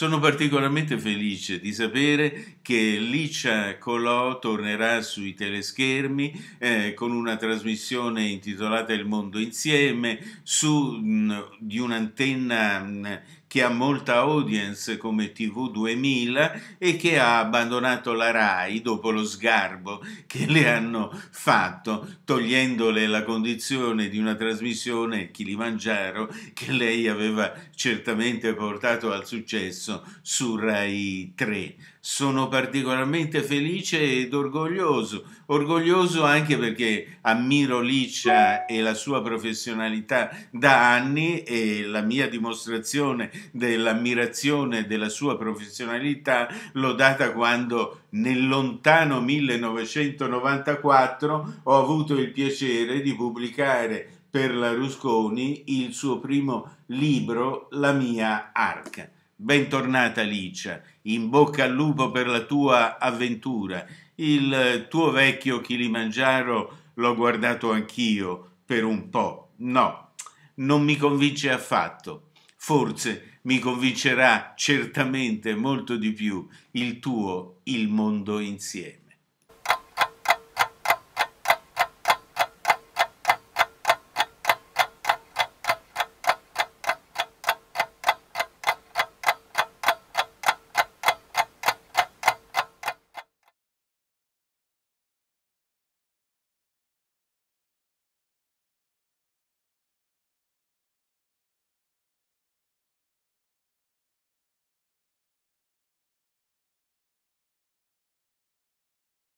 Sono particolarmente felice di sapere che Licia Colò tornerà sui teleschermi eh, con una trasmissione intitolata Il mondo insieme su mh, mm, di un'antenna mm, che ha molta audience come TV2000 e che ha abbandonato la RAI dopo lo sgarbo che le hanno fatto, togliendole la condizione di una trasmissione Kilimangiaro che lei aveva certamente portato al successo su RAI 3 sono particolarmente felice ed orgoglioso, orgoglioso anche perché ammiro Liccia e la sua professionalità da anni e la mia dimostrazione dell'ammirazione della sua professionalità l'ho data quando nel lontano 1994 ho avuto il piacere di pubblicare per la Rusconi il suo primo libro La mia arca. Bentornata Alicia, in bocca al lupo per la tua avventura. Il eh, tuo vecchio Kilimangiaro l'ho guardato anch'io per un po'. No, non mi convince affatto. Forse mi convincerà certamente molto di più il tuo Il mondo insieme.